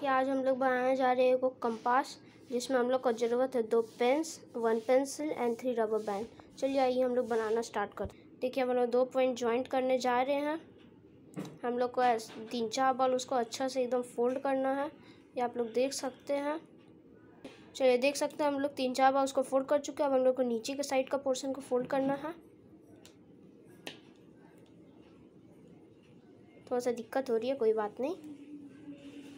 कि आज हम लोग बनाने जा रहे हैं कंपास जिसमें हम लोग को ज़रूरत है दो pens one pencil and three rubber band चलिए आइए हम लोग बनाना स्टार्ट कर देखिए हम लोग दो पॉइंट ज्वाइंट करने जा रहे हैं हम लोग को तीन चार बॉल उसको अच्छा से एकदम फोल्ड करना है ये आप लोग देख सकते हैं चलिए देख सकते हैं हम लोग तीन चार बार उसको फोल्ड कर चुके हैं अब हम लोग को नीचे के साइड का पोर्शन को फोल्ड करना है थोड़ा सा दिक्कत हो रही है कोई बात नहीं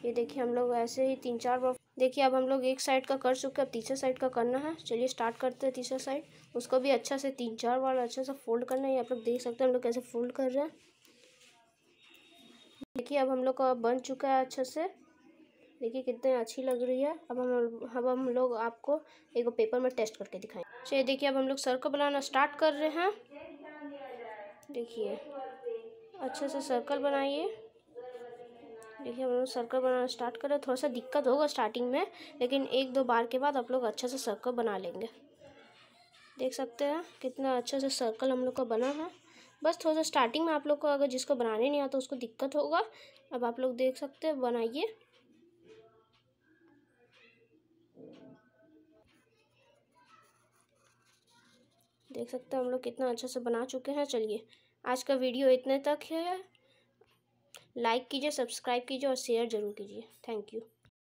ये देखिए हम लोग ऐसे ही तीन चार बार देखिए अब हम लोग एक साइड का कर चुके हैं अब तीसरे साइड का करना है चलिए स्टार्ट करते हैं तीसरा साइड उसको भी अच्छा से तीन चार बार अच्छा से फोल्ड करना है आप लोग देख सकते हैं हम लोग कैसे फोल्ड कर रहे हैं देखिए अब हम लोग का बन चुका है अच्छे से देखिए कितनी अच्छी लग रही है अब हम अब हम लोग आपको एक पेपर में टेस्ट करके दिखाएं चलिए देखिए अब हम लोग सर्कल बनाना स्टार्ट कर रहे हैं देखिए अच्छे से सर्कल बनाइए देखिए हम लोग सर्कल बनाना स्टार्ट करें थोड़ा सा दिक्कत होगा स्टार्टिंग में लेकिन एक दो बार के बाद आप लोग अच्छे से सर्कल बना लेंगे देख सकते हैं कितना अच्छा से सर्कल हम लोग का बना है बस थोड़ा सा स्टार्टिंग में आप लोग को अगर जिसको बनाने नहीं आता उसको दिक्कत होगा अब आप लोग देख सकते हैं बनाइए देख सकते हैं हम लोग कितना अच्छे से बना चुके हैं चलिए आज का वीडियो इतने तक है लाइक कीजिए सब्सक्राइब कीजिए और शेयर ज़रूर कीजिए थैंक यू